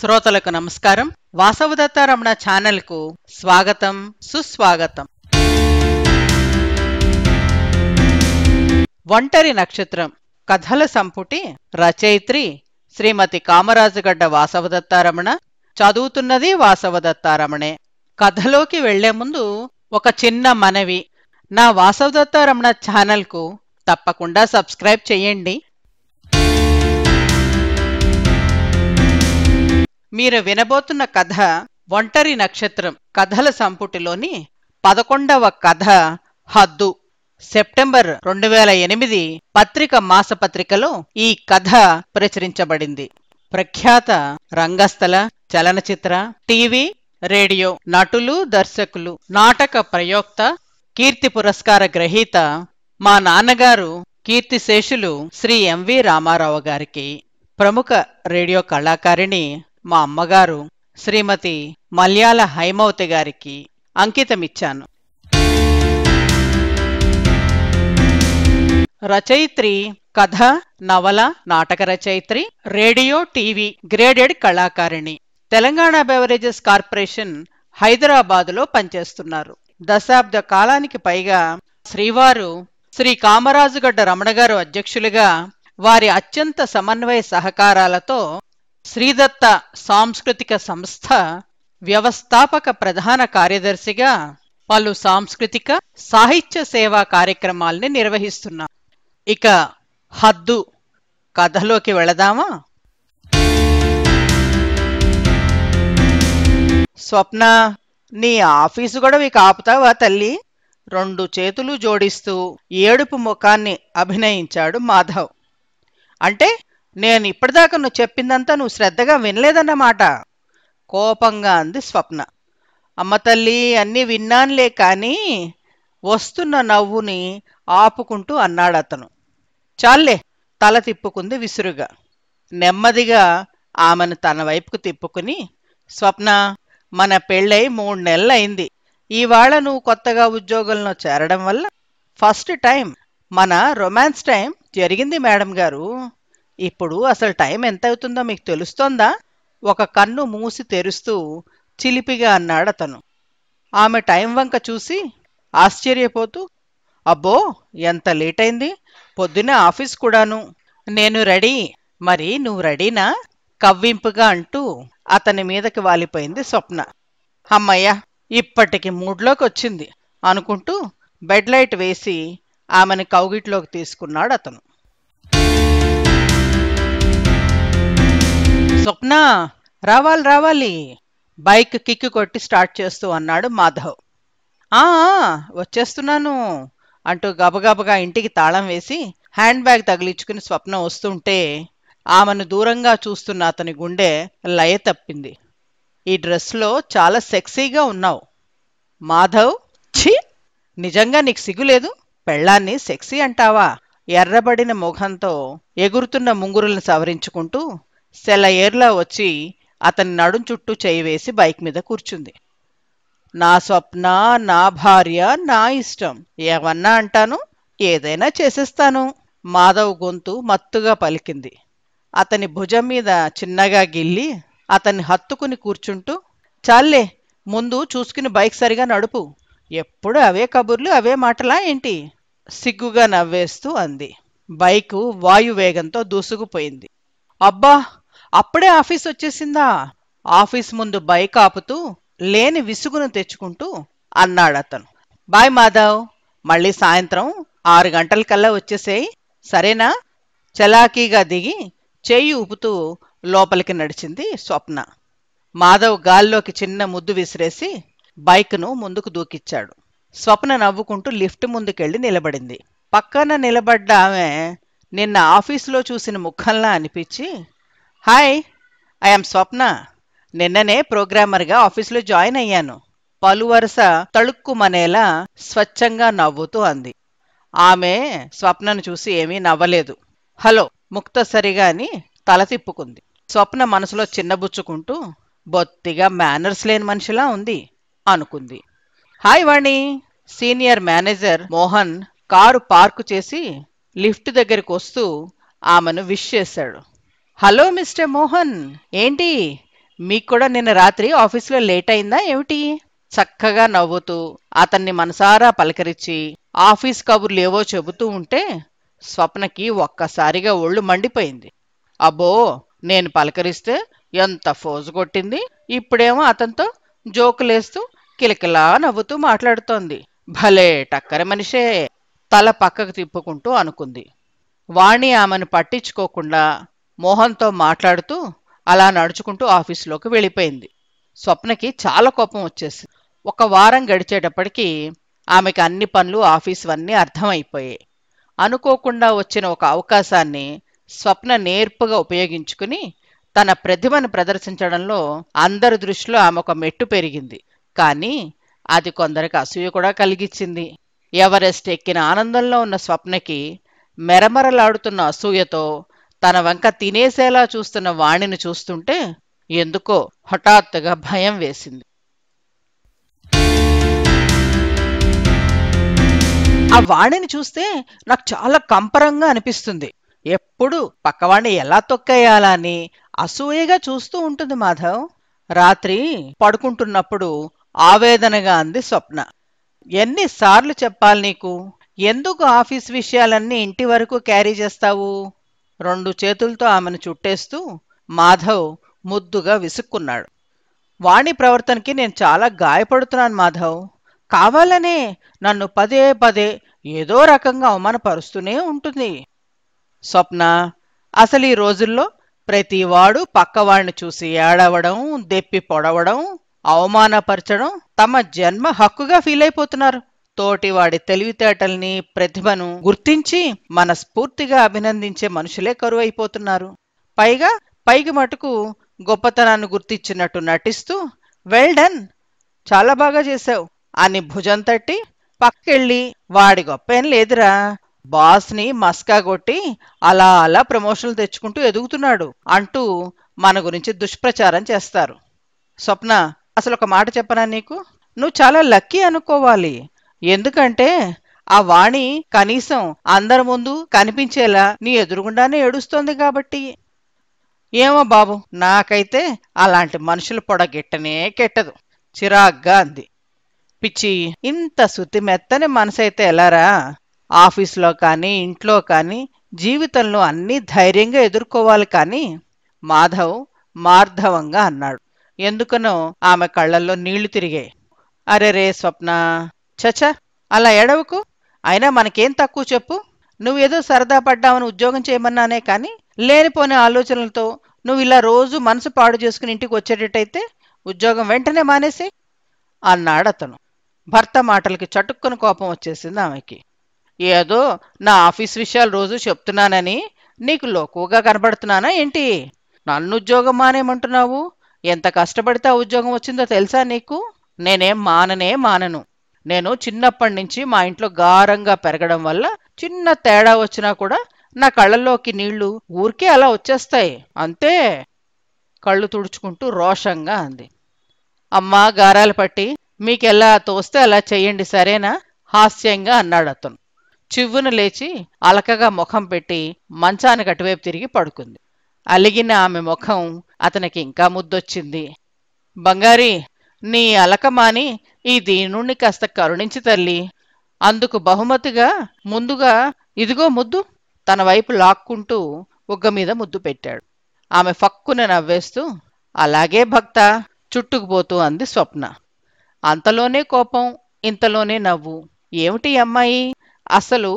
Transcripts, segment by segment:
శ్రోతలకు నమస్కారం వాసవదత్త రమణ ఛానల్కు స్వాగతం సుస్వాగతం ఒంటరి నక్షత్రం కథల సంపుటి రచయిత్రి శ్రీమతి కామరాజుగడ్డ వాసవదత్తారమణ చదువుతున్నది వాసవదత్తారమణే కథలోకి వెళ్లే ముందు ఒక చిన్న మనవి నా వాసవదత్తారమణ ఛానల్కు తప్పకుండా సబ్స్క్రైబ్ చేయండి మీరు వినబోతున్న కథ ఒంటరి నక్షత్రం కథల సంపుటిలోని పదకొండవ కథ హద్దు సెప్టెంబర్ రెండు వేల ఎనిమిది పత్రిక మాసపత్రికలో ఈ కథ ప్రచురించబడింది ప్రఖ్యాత రంగస్థల చలనచిత్ర టీవీ రేడియో నటులు దర్శకులు నాటక ప్రయోక్త కీర్తి పురస్కార గ్రహీత మా నాన్నగారు కీర్తిశేషులు శ్రీ ఎంవి రామారావు గారికి ప్రముఖ రేడియో కళాకారిణి మా అమ్మగారు శ్రీమతి మల్యాల హైమవతి గారికి అంకితమిచ్చాను రచయిత్రి కథ నవల నాటక రచయిత్రి రేడియో టీవీ గ్రేడెడ్ కళాకారిణి తెలంగాణ బెవరేజెస్ కార్పొరేషన్ హైదరాబాదులో పనిచేస్తున్నారు దశాబ్ద కాలానికి పైగా శ్రీవారు శ్రీ కామరాజుగడ్డ రమణ గారు అధ్యక్షులుగా వారి అత్యంత సమన్వయ సహకారాలతో శ్రీదత్త సాంస్కృతిక సంస్థ వ్యవస్థాపక ప్రధాన కార్యదర్శిగా పలు సాంస్కృతిక సాహిత్య సేవా కార్యక్రమాల్ని నిర్వహిస్తున్నారు ఇక హద్దు కథలోకి వెళదామా స్వప్న నీ ఆఫీసు గొడవి ఆపుతావా తల్లి రెండు చేతులు జోడిస్తూ ఏడుపు ముఖాన్ని అభినయించాడు మాధవ్ అంటే నేను ఇప్పటిదాకా నువ్వు చెప్పిందంతా నువ్వు శ్రద్ధగా వినలేదన్నమాట కోపంగా అంది స్వప్న అమ్మ తల్లి అన్నీ విన్నానులే కానీ వస్తున్న నవ్వుని ఆపుకుంటూ అన్నాడతను చాలే తల తిప్పుకుంది విసురుగా నెమ్మదిగా ఆమెను తన వైపుకు తిప్పుకుని స్వప్న మన పెళ్ళై మూడు నెలలైంది ఈవాళ నువ్వు కొత్తగా ఉద్యోగంలో చేరడం వల్ల ఫస్ట్ టైం మన రొమాన్స్ టైం జరిగింది మేడం గారు ఇప్పుడు అసలు టైం ఎంత అవుతుందో మీకు తెలుస్తోందా ఒక కన్ను మూసి తెరుస్తూ చిలిపిగా అన్నాడతను ఆమె టైం వంక చూసి ఆశ్చర్యపోతూ అబ్బో ఎంత లేట్ అయింది పొద్దునే ఆఫీస్ కూడాను నేను రెడీ మరి నువ్వు రెడీనా కవ్వింపుగా అంటూ అతని మీదకి వాలిపోయింది స్వప్న అమ్మయ్యా ఇప్పటికి మూడ్లోకి వచ్చింది అనుకుంటూ బెడ్ లైట్ వేసి ఆమెను కౌగిట్లోకి తీసుకున్నాడు అతను స్వప్న రావాలి రావాలి బైక్ కిక్కు కొట్టి స్టార్ట్ చేస్తూ అన్నాడు మాధవ్ ఆ వచ్చేస్తున్నాను అంటూ గబగబగా ఇంటికి తాళం వేసి హ్యాండ్ బ్యాగ్ తగిలించుకుని స్వప్న వస్తుంటే ఆమెను దూరంగా చూస్తున్న అతని గుండె లయ తప్పింది ఈ డ్రెస్లో చాలా సెక్సీగా ఉన్నావు మాధవ్ ఛీ నిజంగా నీకు సిగ్గులేదు పెళ్ళాన్ని సెక్సీ అంటావా ఎర్రబడిన ముఖంతో ఎగురుతున్న ముంగురులను సవరించుకుంటూ సెల ఏర్లా వచ్చి అతని నడుం చుట్టూ చేయివేసి బైక్ మీద కూర్చుంది నా స్వప్న నా భార్య నా ఇష్టం ఏమన్నా అంటాను ఏదైనా చేసేస్తాను మాధవ్ గొంతు మత్తుగా పలికింది అతని భుజం మీద చిన్నగా గిల్లి అతన్ని హత్తుకుని కూర్చుంటూ చాలే ముందు చూసుకుని బైక్ సరిగా నడుపు ఎప్పుడు అవే కబుర్లు అవే మాటలా ఏంటి సిగ్గుగా నవ్వేస్తూ అంది బైకు వాయువేగంతో దూసుకుపోయింది అబ్బా అప్పుడే ఆఫీస్ వచ్చేసిందా ఆఫీస్ ముందు బైక్ ఆపుతూ లేని విసుగును తెచ్చుకుంటూ అన్నాడతను బాయ్ మాధవ్ మళ్ళీ సాయంత్రం ఆరు గంటలకల్లా వచ్చేసేయి సరేనా చలాకీగా దిగి చెయ్యి ఊపుతూ లోపలికి నడిచింది స్వప్న మాధవ్ గాల్లోకి చిన్న ముద్దు విసిరేసి బైక్ను ముందుకు దూకిచ్చాడు స్వప్న నవ్వుకుంటూ లిఫ్ట్ ముందుకెళ్ళి నిలబడింది పక్కన నిలబడ్డ ఆమె నిన్న ఆఫీసులో చూసిన ముఖంలా అనిపించి హాయ్ ఐఎమ్ స్వప్న నిన్ననే ప్రోగ్రామర్గా ఆఫీసులో జాయిన్ అయ్యాను పలు వరుస తళుక్కుమనేలా స్వచ్ఛంగా నవ్వుతూ అంది ఆమె స్వప్నను చూసి ఏమీ నవ్వలేదు హలో ముక్తసరిగా అని తల తిప్పుకుంది స్వప్న మనసులో చిన్నబుచ్చుకుంటూ బొత్తిగా మేనర్స్ లేని మనిషిలా ఉంది అనుకుంది hi Vani senior manager Mohan car park చేసి లిఫ్ట్ దగ్గరికి వస్తూ ఆమెను విష్ చేశాడు హలో మిస్టర్ మోహన్ ఏంటి మీకు కూడా నిన్న రాత్రి ఆఫీస్లో లేట్ అయిందా ఏమిటి చక్కగా నవ్వుతూ అతన్ని మనసారా పలకరించి ఆఫీస్ కబుర్లు ఏవో చెబుతూ ఉంటే స్వప్నకి ఒక్కసారిగా ఒళ్ళు మండిపోయింది అబ్బో నేను పలకరిస్తే ఎంత ఫోజు కొట్టింది ఇప్పుడేమో అతనితో జోకులేస్తూ కిలకిలా నవ్వుతూ మాట్లాడుతోంది భలే టక్కర మనిషే తల పక్కకు తిప్పుకుంటూ అనుకుంది వాణి ఆమెను పట్టించుకోకుండా మోహన్తో మాట్లాడుతూ అలా నడుచుకుంటూ ఆఫీసులోకి వెళ్ళిపోయింది స్వప్నకి చాలా కోపం వచ్చేసి ఒక వారం గడిచేటప్పటికీ ఆమెకి అన్ని పనులు ఆఫీసువన్నీ అర్థమైపోయాయి అనుకోకుండా వచ్చిన ఒక అవకాశాన్ని స్వప్న నేర్పుగా ఉపయోగించుకుని తన ప్రతిభను ప్రదర్శించడంలో అందరి దృష్టిలో ఆమె ఒక మెట్టు పెరిగింది కానీ అది కొందరికి అసూయ కూడా కలిగించింది ఎవరెస్ట్ ఎక్కిన ఆనందంలో ఉన్న స్వప్నకి మెరమరలాడుతున్న అసూయతో తన వంక తినేసేలా చూస్తున్న వాణిని చూస్తుంటే ఎందుకో హఠాత్తుగా భయం వేసింది ఆ వాణిని చూస్తే నాకు చాలా కంపరంగా అనిపిస్తుంది ఎప్పుడు పక్కవాణ్ణి ఎలా అని అసూయగా చూస్తూ ఉంటుంది మాధవ్ రాత్రి పడుకుంటున్నప్పుడు ఆవేదనగా అంది స్వప్న ఎన్నిసార్లు చెప్పాలి నీకు ఎందుకు ఆఫీస్ విషయాలన్నీ ఇంటి వరకు క్యారీ చేస్తావు రెండు చేతులతో ఆమెను చుట్టేస్తూ మాధవ్ ముద్దుగా విసుక్కున్నాడు వాణి ప్రవర్తనకి నేను చాలా గాయపడుతున్నాను మాధవ్ కావాలనే నన్ను పదే పదే ఏదో రకంగా అవమానపరుస్తూనే ఉంటుంది స్వప్న అసలు ఈ రోజుల్లో ప్రతివాడు పక్కవాడిని చూసి ఏడవడం దెప్పి పొడవడం అవమానపరచడం తమ జన్మ హక్కుగా ఫీల్ అయిపోతున్నారు తోటి వాడి తెలివితేటల్ని ప్రతిభను గుర్తించి మనస్ఫూర్తిగా అభినందించే మనుషులే కరువైపోతున్నారు పైగా పైకి మటుకు గొప్పతనాన్ని గుర్తించినట్టు నటిస్తూ వెల్ డన్ చాలా బాగా చేశావు అని భుజం తట్టి పక్కెళ్ళి వాడి గొప్పేం లేదురా బాస్ని మస్కా కొట్టి అలా అలా ప్రమోషన్లు తెచ్చుకుంటూ ఎదుగుతున్నాడు అంటూ మన గురించి దుష్ప్రచారం చేస్తారు స్వప్న అసలు ఒక మాట చెప్పనా నీకు నువ్వు చాలా లక్కీ అనుకోవాలి ఎందుకంటే ఆ వాణి కనీసం అందరి ముందు కనిపించేలా నీ ఎదురుగుండానే ఏడుస్తోంది కాబట్టి ఏమో బాబు నాకైతే అలాంటి మనుషులు పొడ కెట్టదు చిరాగ్గా అంది పిచ్చి ఇంత శుతి మెత్తని మనసైతే ఎలారా ఆఫీస్లో కానీ ఇంట్లో కానీ జీవితంలో అన్నీ ధైర్యంగా ఎదుర్కోవాలి కానీ మాధవ్ మార్ధవంగా అన్నాడు ఎందుకనో ఆమె కళ్ళల్లో నీళ్లు తిరిగాయి అరే రే స్వప్న చచా అలా ఎడవకు అయినా మనకేం తక్కువ చెప్పు నువ్వేదో సరదా పడ్డావని ఉద్యోగం చేయమన్నానే కానీ లేనిపోని ఆలోచనలతో నువ్వు ఇలా రోజు మనసు పాడు చేసుకుని ఇంటికి వచ్చేటట్టయితే ఉద్యోగం వెంటనే మానేసి అన్నాడతను భర్త మాటలకి చటుక్కుని కోపం వచ్చేసింది ఆమెకి ఏదో నా ఆఫీస్ విషయాలు రోజు చెప్తున్నానని నీకు లోకువగా కనబడుతున్నానా ఏంటి నన్ను ఉద్యోగం మానేమంటున్నావు ఎంత కష్టపడితే ఆ ఉద్యోగం వచ్చిందో తెలుసా నీకు నేనేం మాననే మానను నేను చిన్నప్పటి నుంచి మా ఇంట్లో గారంగా పెరగడం వల్ల చిన్న తేడా వచ్చినా కూడా నా కళ్ళల్లోకి నీళ్లు ఊరికే అలా వచ్చేస్తాయి అంతే కళ్ళు తుడుచుకుంటూ రోషంగా అంది అమ్మా గారాలు పట్టి మీకెలా తోస్తే అలా చెయ్యండి సరేనా హాస్యంగా అన్నాడు అతను చివ్వున లేచి అలకగా ముఖం పెట్టి మంచానికి అటువైపు తిరిగి పడుకుంది అలిగిన ఆమె ముఖం అతనికి ఇంకా ముద్దొచ్చింది బంగారి నీ అలకమాని ఈ దీనుణ్ణి కాస్త కరుణించి తల్లి అందుకు బహుమతిగా ముందుగా ఇదిగో ముద్దు తన వైపు లాక్కుంటూ ఒగ్గ మీద ముద్దు పెట్టాడు ఆమె ఫక్కున నవ్వేస్తూ అలాగే భక్త చుట్టుకుపోతూ అంది స్వప్న అంతలోనే కోపం ఇంతలోనే నవ్వు ఏమిటి అమ్మాయి అసలు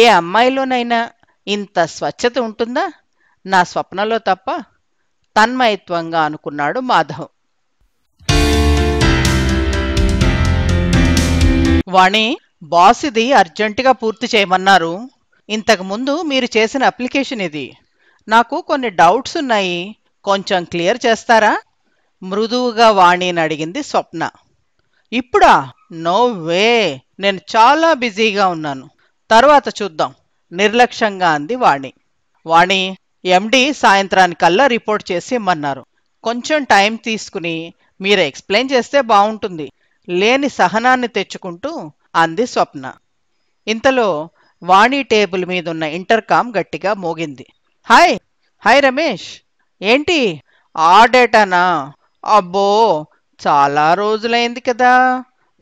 ఏ అమ్మాయిలోనైనా ఇంత స్వచ్ఛత ఉంటుందా నా స్వప్నలో తప్ప తన్మయత్వంగా అనుకున్నాడు మాధవ్ వాణి బాస్ ఇది అర్జెంటుగా పూర్తి చేయమన్నారు ఇంతకు ముందు మీరు చేసిన అప్లికేషన్ ఇది నాకు కొన్ని డౌట్స్ ఉన్నాయి కొంచెం క్లియర్ చేస్తారా మృదువుగా వాణిని అడిగింది స్వప్న ఇప్పుడా నో వే నేను చాలా బిజీగా ఉన్నాను తర్వాత చూద్దాం నిర్లక్ష్యంగా అంది వాణి వాణి ఎండి సాయంత్రానికల్లా రిపోర్ట్ చేసి ఇమ్మన్నారు కొంచెం టైం తీసుకుని మీరు ఎక్స్ప్లెయిన్ చేస్తే బాగుంటుంది లేని సహనాన్ని తెచ్చుకుంటూ అంది స్వప్న ఇంతలో వాణి టేబుల్ మీదున్న ఇంటర్కామ్ గట్టిగా మోగింది హాయ్ హాయ్ రమేష్ ఏంటి ఆడేటానా అబ్బో చాలా రోజులైంది కదా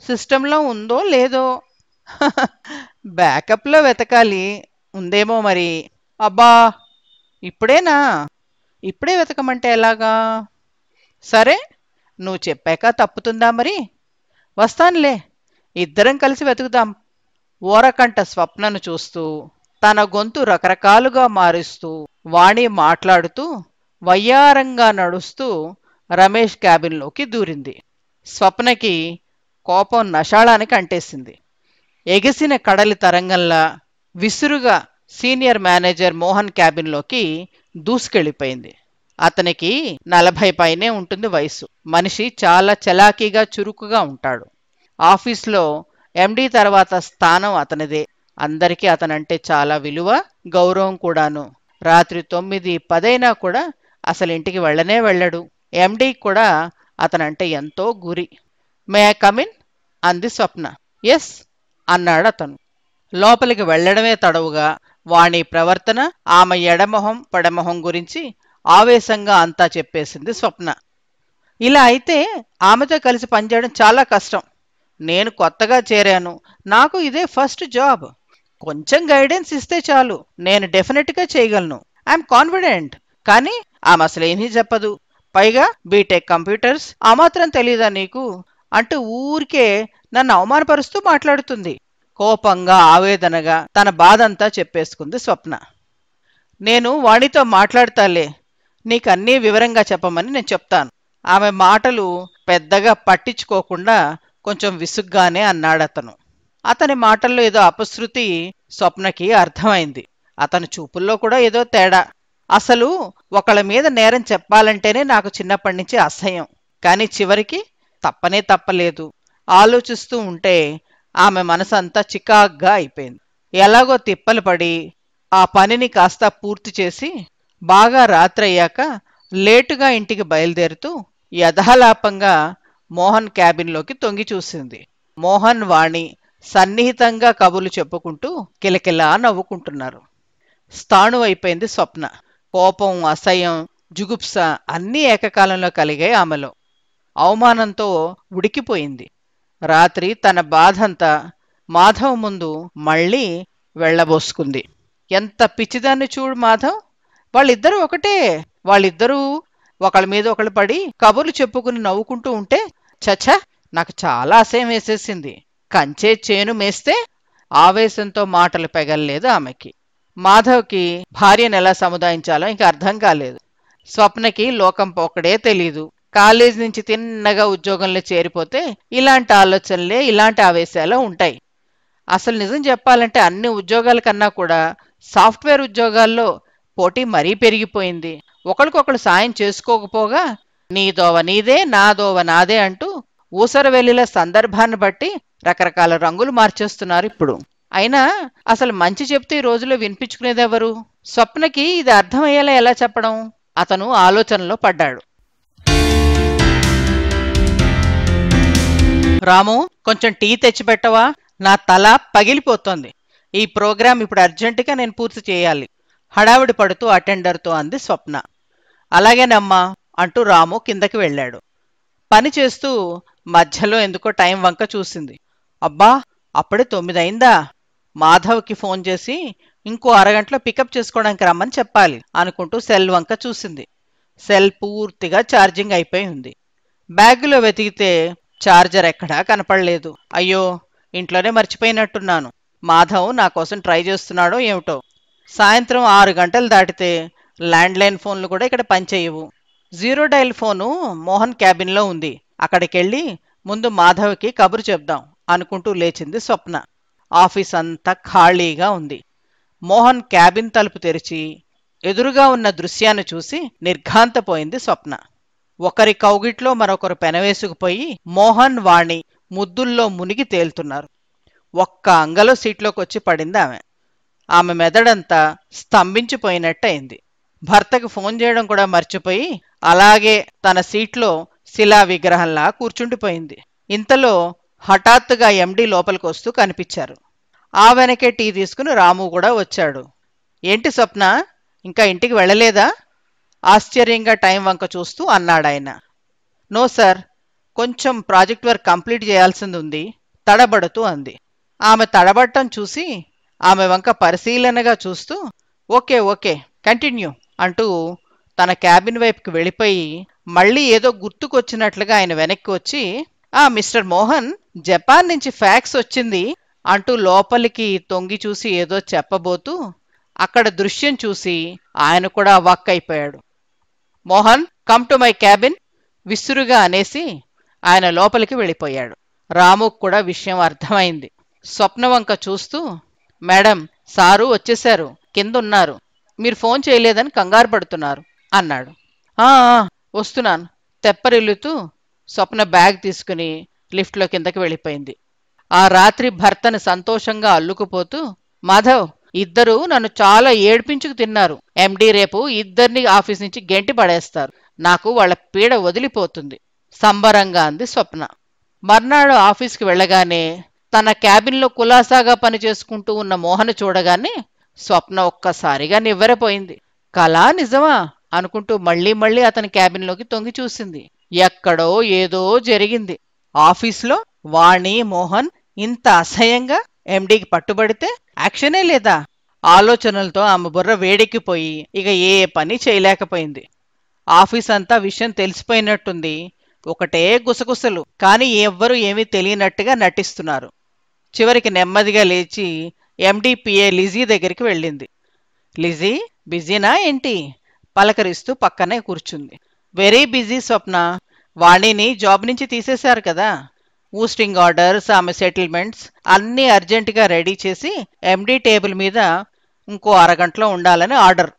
సిస్టంలో ఉందో లేదో బ్యాకప్లో వెతకాలి ఉందేమో మరి అబ్బా ఇప్పుడేనా ఇప్పుడే వెతకమంటే ఎలాగా సరే నువ్వు చెప్పాక తప్పుతుందా మరి వస్తానులే ఇద్దరం కలిసి వెతుకుదాం ఓరకంట స్వప్నను చూస్తూ తన గొంతు రకరకాలుగా మారుస్తూ వాణి మాట్లాడుతూ వయ్యారంగా నడుస్తూ రమేష్ క్యాబిన్లోకి దూరింది స్వప్నకి కోపం నషాళానికి అంటేసింది ఎగిసిన కడలి తరంగంలా విసురుగా సీనియర్ మేనేజర్ మోహన్ క్యాబిన్లోకి దూసుకెళ్ళిపోయింది అతనికి నలభై పైనే ఉంటుంది వయసు మనిషి చాలా చలాకీగా చురుకుగా ఉంటాడు ఆఫీస్లో ఎండీ తర్వాత స్థానం అతనిదే అందరికీ అతనంటే చాలా విలువ గౌరవం కూడాను రాత్రి తొమ్మిది పదైనా కూడా అసలు ఇంటికి వెళ్ళనే వెళ్ళడు ఎండీ కూడా అతనంటే ఎంతో గురి మే ఐ కమిన్ అంది స్వప్న ఎస్ అన్నాడు అతను లోపలికి వెళ్లడమే తడవుగా వాణి ప్రవర్తన ఆమె ఎడమొహం పడమొహం గురించి ఆవేశంగా అంతా చెప్పేసింది స్వప్న ఇలా అయితే ఆమెతో కలిసి పనిచేయడం చాలా కష్టం నేను కొత్తగా చేరాను నాకు ఇదే ఫస్ట్ జాబ్ కొంచెం గైడెన్స్ ఇస్తే చాలు నేను డెఫినెట్గా చేయగలను ఐఎమ్ కాన్ఫిడెంట్ కానీ ఆమె అసలు ఏమీ చెప్పదు పైగా బీటెక్ కంప్యూటర్స్ ఆ మాత్రం తెలీదా నీకు అంటూ ఊరికే నన్ను అవమానపరుస్తూ మాట్లాడుతుంది కోపంగా ఆవేదనగా తన బాధంతా చెప్పేసుకుంది స్వప్న నేను వాణితో మాట్లాడతాలే నీకు అన్నీ వివరంగా చెప్పమని నేను చెప్తాను ఆమె మాటలు పెద్దగా పట్టించుకోకుండా కొంచెం విసుగ్గానే అన్నాడతను అతని మాటల్లో ఏదో అపశృతి స్వప్నకి అర్థమైంది అతని చూపుల్లో కూడా ఏదో తేడా అసలు ఒకళ్ళ మీద నేరం చెప్పాలంటేనే నాకు చిన్నప్పటి నుంచి అసహ్యం కాని చివరికి తప్పనే తప్పలేదు ఆలోచిస్తూ ఉంటే ఆమె మనసంతా చికాగ్గా అయిపోయింది ఎలాగో తిప్పలు పడి ఆ పనిని కాస్త పూర్తి చేసి బాగా రాత్రయ్యాక లేటుగా ఇంటికి బయలుదేరుతూ యథాలాపంగా మోహన్ క్యాబిన్లోకి తొంగి చూసింది మోహన్ వాణి సన్నిహితంగా కబులు చెప్పుకుంటూ కిలకిలా నవ్వుకుంటున్నారు స్థాణు అయిపోయింది స్వప్న కోపం అసహ్యం జుగుప్స అన్నీ ఏకకాలంలో కలిగాయి ఆమెలో అవమానంతో ఉడికిపోయింది రాత్రి తన బాధంతా మాధవ్ ముందు మళ్ళీ వెళ్లబోసుకుంది ఎంత పిచ్చిదాన్ని చూడు మాధవ్ వాళ్ళిద్దరూ ఒకటే వాళ్ళిద్దరూ ఒకళ్ళ మీద ఒకళ్ళు పడి కబుర్లు చెప్పుకుని నవ్వుకుంటూ ఉంటే చచ్చ నాకు చాలా అసహ్యం వేసేసింది కంచే చేను మేస్తే ఆవేశంతో మాటలు పెగలలేదు ఆమెకి మాధవ్కి భార్యను ఎలా సముదాయించాలో ఇంకా అర్థం కాలేదు స్వప్నకి లోకం పోకడే తెలీదు కాలేజ్ నుంచి తిన్నగా ఉద్యోగంలో చేరిపోతే ఇలాంటి ఆలోచనలే ఇలాంటి ఆవేశాలే ఉంటాయి అసలు నిజం చెప్పాలంటే అన్ని ఉద్యోగాల కన్నా కూడా సాఫ్ట్వేర్ ఉద్యోగాల్లో పోటీ మరీ పెరిగిపోయింది ఒకళ్ళకొకళ్ళు సాయం చేసుకోకపోగా నీ దోవ నీదే నా దోవ నాదే అంటూ ఊసర వెళ్లిల సందర్భాన్ని బట్టి రకరకాల రంగులు మార్చేస్తున్నారు ఇప్పుడు అయినా అసలు మంచి చెప్తే ఈ రోజులో వినిపించుకునేదెవరు స్వప్నకి ఇది అర్థమయ్యేలా ఎలా చెప్పడం అతను ఆలోచనలో పడ్డాడు రాము కొంచెం టీ తెచ్చిపెట్టవా నా తల పగిలిపోతోంది ఈ ప్రోగ్రాం ఇప్పుడు అర్జెంటుగా నేను పూర్తి చేయాలి హడావిడి పడుతూ అటెండర్తో అంది స్వప్న అలాగేనమ్మా అంటూ రాము కిందకి వెళ్ళాడు పని చేస్తూ మధ్యలో ఎందుకో టైం వంక చూసింది అబ్బా అప్పుడే తొమ్మిదైందా మాధవ్కి ఫోన్ చేసి ఇంకో అరగంటలో పికప్ చేసుకోవడానికి రమ్మని చెప్పాలి అనుకుంటూ సెల్ వంక చూసింది సెల్ పూర్తిగా ఛార్జింగ్ అయిపోయి ఉంది బ్యాగులో వెతికితే ఛార్జర్ ఎక్కడా కనపడలేదు అయ్యో ఇంట్లోనే మర్చిపోయినట్టున్నాను మాధవ్ నా కోసం ట్రై చేస్తున్నాడో ఏమిటో సాయంత్రం ఆరు గంటలు దాటితే ల్యాండ్లైన్ ఫోన్లు కూడా ఇక్కడ పనిచేయవు జీరో డైల్ ఫోను మోహన్ క్యాబిన్లో ఉంది అక్కడికెళ్ళి ముందు మాధవ్కి కబురు చెప్దాం అనుకుంటూ లేచింది స్వప్న ఆఫీస్ అంతా ఖాళీగా ఉంది మోహన్ క్యాబిన్ తలుపు తెరిచి ఎదురుగా ఉన్న దృశ్యాన్ని చూసి నిర్ఘాంతపోయింది స్వప్న ఒకరి కౌగిట్లో మరొకరు పెనవేసుకుపోయి మోహన్ వాణి ముద్దుల్లో మునిగి తేలుతున్నారు ఒక్క అంగలో సీట్లోకి వచ్చి పడింది ఆమె ఆమె మెదడంతా స్తంభించిపోయినట్టయింది భర్తకు ఫోన్ చేయడం కూడా మర్చిపోయి అలాగే తన సీట్లో శిలా విగ్రహంలా కూర్చుండిపోయింది ఇంతలో హఠాత్తుగా ఎండీ లోపలికి వస్తూ కనిపించారు ఆ వెనకే టీ తీసుకుని రాము కూడా వచ్చాడు ఏంటి స్వప్న ఇంకా ఇంటికి వెళ్ళలేదా ఆశ్చర్యంగా టైం వంక చూస్తూ అన్నాడాయన నో సార్ కొంచెం ప్రాజెక్ట్ వర్క్ కంప్లీట్ చేయాల్సింది ఉంది తడబడుతూ అంది ఆమె తడబడటం చూసి ఆమె వంక పరిశీలనగా చూస్తూ ఓకే ఓకే కంటిన్యూ అంటూ తన క్యాబిన్ వైపుకి వెళ్ళిపోయి మళ్ళీ ఏదో గుర్తుకొచ్చినట్లుగా ఆయన వెనక్కి వచ్చి ఆ మిస్టర్ మోహన్ జపాన్ నుంచి ఫ్యాక్స్ వచ్చింది అంటూ లోపలికి తొంగి చూసి ఏదో చెప్పబోతూ అక్కడ దృశ్యం చూసి ఆయన కూడా వక్కైపోయాడు Mohan come to my cabin విసురుగా అనేసి ఆయన లోపలికి వెళ్ళిపోయాడు రాముకు కూడా విషయం అర్థమైంది స్వప్నవంక చూస్తూ మేడం సారు వచ్చేశారు కిందున్నారు మీరు ఫోన్ చేయలేదని కంగారు పడుతున్నారు అన్నాడు ఆ వస్తున్నాను తెప్పరిల్లుతూ స్వప్న బ్యాగ్ తీసుకుని లిఫ్ట్లో కిందకి వెళ్ళిపోయింది ఆ రాత్రి భర్తను సంతోషంగా అల్లుకుపోతూ మాధవ్ ఇద్దరూ నన్ను చాలా ఏడ్పించుకు తిన్నారు ఎండీ రేపు ఇద్దరిని ఆఫీస్ నుంచి గెంటి పడేస్తారు నాకు వాళ్ళ పీడ వదిలిపోతుంది సంబరంగా అంది స్వప్న మర్నాడు ఆఫీస్కి వెళ్ళగానే తన క్యాబిన్లో కులాసాగా పనిచేసుకుంటూ ఉన్న మోహన చూడగానే స్వప్న ఒక్కసారిగా నివ్వెరపోయింది కళా నిజమా అనుకుంటూ మళ్లీ మళ్లీ అతని క్యాబిన్లోకి తొంగి చూసింది ఎక్కడో ఏదో జరిగింది ఆఫీస్లో వాణి మోహన్ ఇంత అసహ్యంగా ఎండీకి పట్టుబడితే యాక్షనే లేదా ఆలోచనలతో ఆమె బుర్ర వేడెక్కిపోయి ఇక ఏ పని చేయలేకపోయింది ఆఫీస్ అంతా విషయం తెలిసిపోయినట్టుంది ఒకటే గుసగుసలు కాని ఎవ్వరూ ఏమీ తెలియనట్టుగా నటిస్తున్నారు చివరికి నెమ్మదిగా లేచి ఎండిపిఏ లిజీ దగ్గరికి వెళ్ళింది లిజీ బిజీనా ఏంటి పలకరిస్తూ పక్కనే కూర్చుంది వెరీ బిజీ స్వప్న వాణిని జాబ్ నుంచి తీసేశారు కదా ఊస్టింగ్ ఆర్డర్స్ ఆమె సెటిల్మెంట్స్ అన్నీ అర్జెంటుగా రెడీ చేసి ఎండీ టేబుల్ మీద ఇంకో అరగంటలో ఉండాలని ఆర్డర్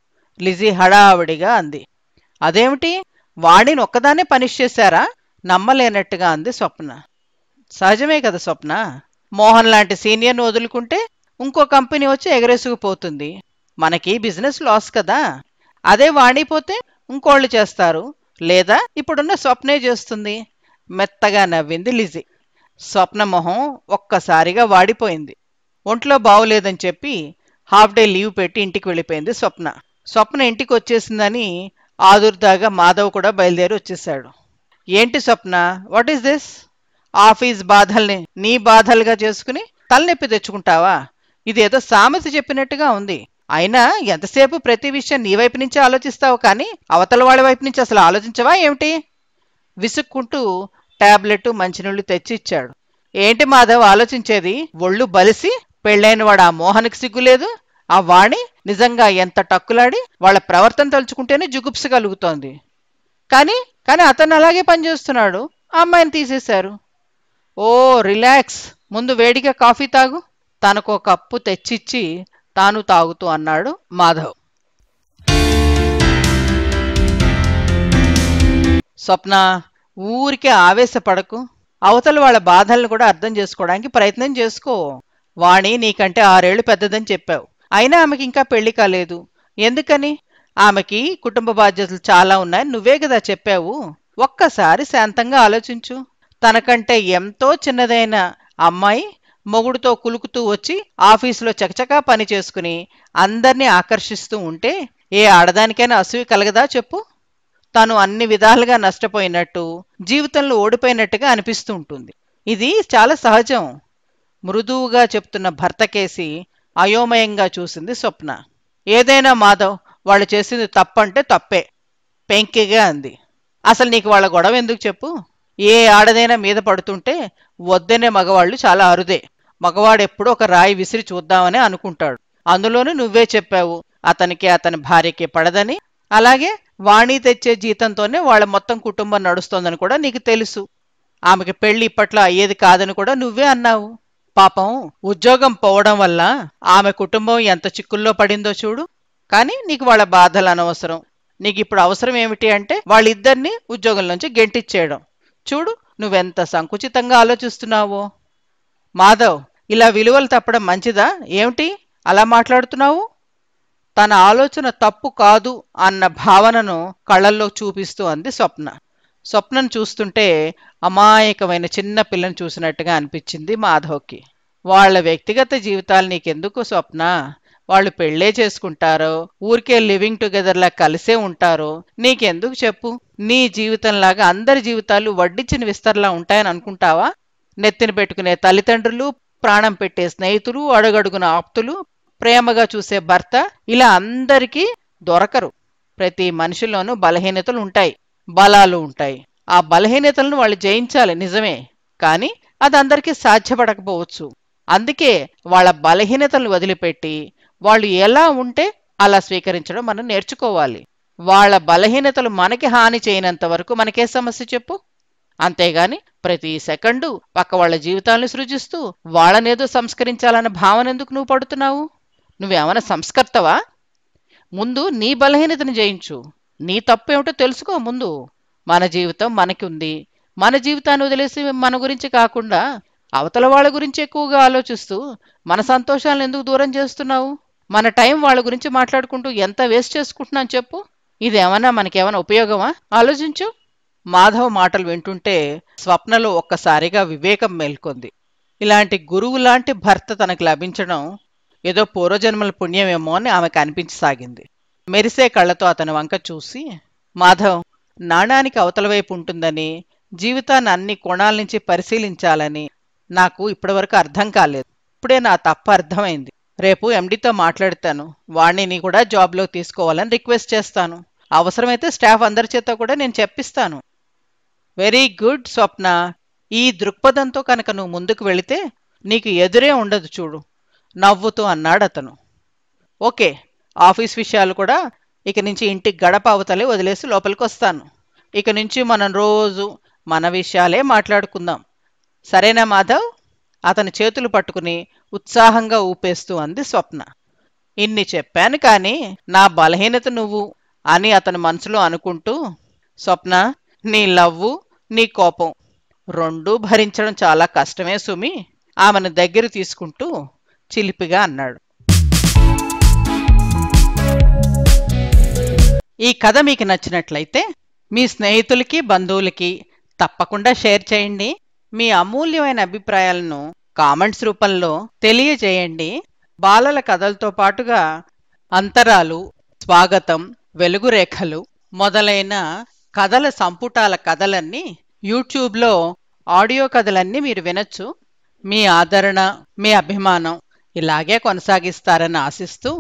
లిజీ హడావిడిగా అంది అదేమిటి వాణిని ఒక్కదానే పనిష్ చేశారా నమ్మలేనట్టుగా అంది స్వప్న సహజమే కదా స్వప్న మోహన్ లాంటి సీనియర్ను వదులుకుంటే ఇంకో కంపెనీ వచ్చి ఎగరేసుకుపోతుంది మనకి బిజినెస్ లాస్ కదా అదే వాణిపోతే ఇంకోళ్ళు చేస్తారు లేదా ఇప్పుడున్న స్వప్నే చేస్తుంది మెత్తగా నవ్వింది లిజీ స్వప్న మొహం ఒక్కసారిగా వాడిపోయింది ఒంట్లో బావులేదని చెప్పి హాఫ్ డే లీవ్ పెట్టి ఇంటికి వెళ్ళిపోయింది స్వప్న స్వప్న ఇంటికి వచ్చేసిందని ఆదుర్దాగా మాధవ్ కూడా బయలుదేరి వచ్చేసాడు ఏంటి Swapna what is this office బాధల్ని నీ బాధలుగా చేసుకుని తలనొప్పి తెచ్చుకుంటావా ఇదేదో సామెత చెప్పినట్టుగా ఉంది అయినా ఎంతసేపు ప్రతి విషయం నీ వైపు నుంచి ఆలోచిస్తావు కానీ అవతల వాళ్ళ వైపు నుంచి అసలు ఆలోచించవా ఏమిటి విసుక్కుంటూ టాబ్లెట్ మంచినీళ్ళు తెచ్చిచ్చాడు ఏంటి మాధవ్ ఆలోచించేది ఒళ్ళు బలిసి పెళ్ళైన వాడు ఆ మోహన్కి సిగ్గులేదు ఆ వాణి నిజంగా ఎంత టక్కులాడి వాళ్ళ ప్రవర్తన తలుచుకుంటేనే జుగుప్స కలుగుతోంది కానీ కానీ అతను అలాగే పనిచేస్తున్నాడు అమ్మాయిని తీసేశారు ఓ రిలాక్స్ ముందు వేడిగా కాఫీ తాగు తనకు ఒక కప్పు తెచ్చిచ్చి తాను తాగుతూ అన్నాడు మాధవ్ స్వప్న ఊరికే ఆవేశపడకు అవతల వాళ్ళ బాధలను కూడా అర్థం చేసుకోవడానికి ప్రయత్నం చేసుకో వాణి నీకంటే ఆరేళ్లు పెద్దదని చెప్పావు అయినా ఆమెకి ఇంకా పెళ్లి కాలేదు ఎందుకని ఆమెకి కుటుంబ బాధ్యతలు చాలా ఉన్నాయని నువ్వే కదా చెప్పావు ఒక్కసారి శాంతంగా ఆలోచించు తనకంటే ఎంతో చిన్నదైన అమ్మాయి మొగుడుతో కులుకుతూ వచ్చి ఆఫీసులో చకచకా పని చేసుకుని అందర్నీ ఆకర్షిస్తూ ఉంటే ఏ ఆడదానికైనా అసూవి కలగదా చెప్పు తాను అన్ని విధాలుగా నష్టపోయినట్టు జీవితంలో ఓడిపోయినట్టుగా అనిపిస్తూ ఉంటుంది ఇది చాలా సహజం మృదువుగా చెప్తున్న భర్తకేసి అయోమయంగా చూసింది స్వప్న ఏదైనా మాధవ్ వాళ్ళు చేసింది తప్పంటే తప్పే పెంకిగా అంది అసలు నీకు వాళ్ళ గొడవ ఎందుకు చెప్పు ఏ ఆడదైనా మీద పడుతుంటే వద్దనే మగవాళ్ళు చాలా అరుదే మగవాడెప్పుడు ఒక రాయి విసిరి చూద్దామని అనుకుంటాడు అందులోనూ నువ్వే చెప్పావు అతనికి అతని భార్యకి పడదని అలాగే వాణి తెచ్చే జీతంతోనే వాళ్ళ మొత్తం కుటుంబం నడుస్తోందని కూడా నీకు తెలుసు ఆమెకి పెళ్లి ఇప్పట్లో అయ్యేది కాదని కూడా నువ్వే అన్నావు పాపం ఉద్యోగం పోవడం వల్ల ఆమె కుటుంబం ఎంత చిక్కుల్లో పడిందో చూడు కానీ నీకు వాళ్ళ బాధలు అనవసరం నీకు ఇప్పుడు అవసరం ఏమిటి అంటే వాళ్ళిద్దరినీ ఉద్యోగం నుంచి గెంటిచ్చేయడం చూడు నువ్వెంత సంకుచితంగా ఆలోచిస్తున్నావో మాధవ్ ఇలా విలువలు తప్పడం మంచిదా ఏమిటి అలా మాట్లాడుతున్నావు తన ఆలోచన తప్పు కాదు అన్న భావనను కళ్ళల్లో చూపిస్తూ అంది స్వప్న స్వప్నం చూస్తుంటే అమాయకమైన చిన్న పిల్లని చూసినట్టుగా అనిపించింది మాధవ్కి వాళ్ళ వ్యక్తిగత జీవితాలు నీకెందుకు స్వప్న వాళ్ళు పెళ్ళే చేసుకుంటారో ఊరికే లివింగ్ టుగెదర్లా కలిసే ఉంటారో నీకెందుకు చెప్పు నీ జీవితంలాగా అందరి జీవితాలు వడ్డించిన విస్తరలా ఉంటాయని అనుకుంటావా నెత్తిన పెట్టుకునే తల్లిదండ్రులు ప్రాణం పెట్టే స్నేహితులు అడుగడుగున ఆప్తులు ప్రేమగా చూసే భర్త ఇలా అందరికీ దొరకరు ప్రతి మనిషిలోనూ బలహీనతలు ఉంటాయి బలాలు ఉంటాయి ఆ బలహీనతలను వాళ్ళు జయించాలి నిజమే కానీ అది అందరికీ సాధ్యపడకపోవచ్చు అందుకే వాళ్ళ బలహీనతలను వదిలిపెట్టి వాళ్ళు ఎలా ఉంటే అలా స్వీకరించడం మనం నేర్చుకోవాలి వాళ్ళ బలహీనతలు మనకి హాని చేయనంత వరకు మనకే సమస్య చెప్పు అంతేగాని ప్రతి సెకండు పక్క వాళ్ళ జీవితాలను సృజిస్తూ వాళ్ళనేదో సంస్కరించాలన్న భావన ఎందుకు నువ్వు పడుతున్నావు నువ్వేమైనా సంస్కర్తవా ముందు నీ బలహీనతను జయించు నీ తప్పు ఏమిటో తెలుసుకో ముందు మన జీవితం మనకి ఉంది మన జీవితాన్ని వదిలేసి మన గురించి కాకుండా అవతల వాళ్ళ గురించి ఎక్కువగా ఆలోచిస్తూ మన సంతోషాలను ఎందుకు దూరం చేస్తున్నావు మన టైం వాళ్ళ గురించి మాట్లాడుకుంటూ ఎంత వేస్ట్ చేసుకుంటున్నాను చెప్పు ఇదేమన్నా మనకేమైనా ఉపయోగమా ఆలోచించు మాధవ్ మాటలు వింటుంటే స్వప్నలో ఒక్కసారిగా వివేకం మేల్కొంది ఇలాంటి గురువు లాంటి భర్త తనకు లభించడం ఏదో పూర్వజన్మల పుణ్యమేమో అని ఆమెకు అనిపించసాగింది మెరిసే కళ్ళతో అతని వంక చూసి మాధవ్ నాణానికి అవతల వైపు ఉంటుందని జీవితాన్ని అన్ని కోణాల నుంచి పరిశీలించాలని నాకు ఇప్పటివరకు అర్థం కాలేదు ఇప్పుడే నా తప్ప అర్థమైంది రేపు ఎండితో మాట్లాడతాను వాణ్ణిని కూడా జాబ్లోకి తీసుకోవాలని రిక్వెస్ట్ చేస్తాను అవసరమైతే స్టాఫ్ అందరి చేత కూడా నేను చెప్పిస్తాను వెరీ గుడ్ స్వప్న ఈ దృక్పథంతో కనుక నువ్వు ముందుకు వెళితే నీకు ఎదురే ఉండదు చూడు నవ్వుతూ అన్నాడు అతను ఓకే ఆఫీస్ విషయాలు కూడా ఇక నుంచి ఇంటికి గడప అవతలే వదిలేసి లోపలికి వస్తాను ఇక నుంచి మనం రోజు మన విషయాలే మాట్లాడుకుందాం సరేనా మాధవ్ అతని చేతులు పట్టుకుని ఉత్సాహంగా ఊపేస్తూ అంది స్వప్న ఇన్ని చెప్పాను కానీ నా బలహీనత నువ్వు అని అతని మనసులో అనుకుంటూ స్వప్న నీ లవ్వు నీ కోపం రెండూ భరించడం చాలా కష్టమే సుమి ఆమెను దగ్గర తీసుకుంటూ చిలిపిగా అన్నాడు ఈ కథ మీకు నచ్చినట్లయితే మీ స్నేహితులకి బంధువులకి తప్పకుండా షేర్ చేయండి మీ అమూల్యమైన అభిప్రాయాలను కామెంట్స్ రూపంలో తెలియజేయండి బాలల కథలతో పాటుగా అంతరాలు స్వాగతం వెలుగురేఖలు మొదలైన కథల సంపుటాల కథలన్నీ యూట్యూబ్లో ఆడియో కథలన్నీ మీరు వినొచ్చు మీ ఆదరణ మీ అభిమానం ఇలాగే కొనసాగిస్తారని ఆశిస్తూ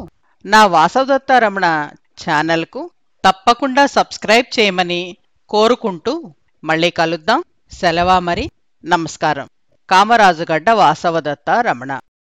నా వాసవదత్తారమణ ఛానల్కు తప్పకుండా సబ్స్క్రైబ్ చేయమని కోరుకుంటూ మళ్ళీ కలుద్దాం సెలవా మరి నమస్కారం కామరాజుగడ్డ వాసవదత్త రమణ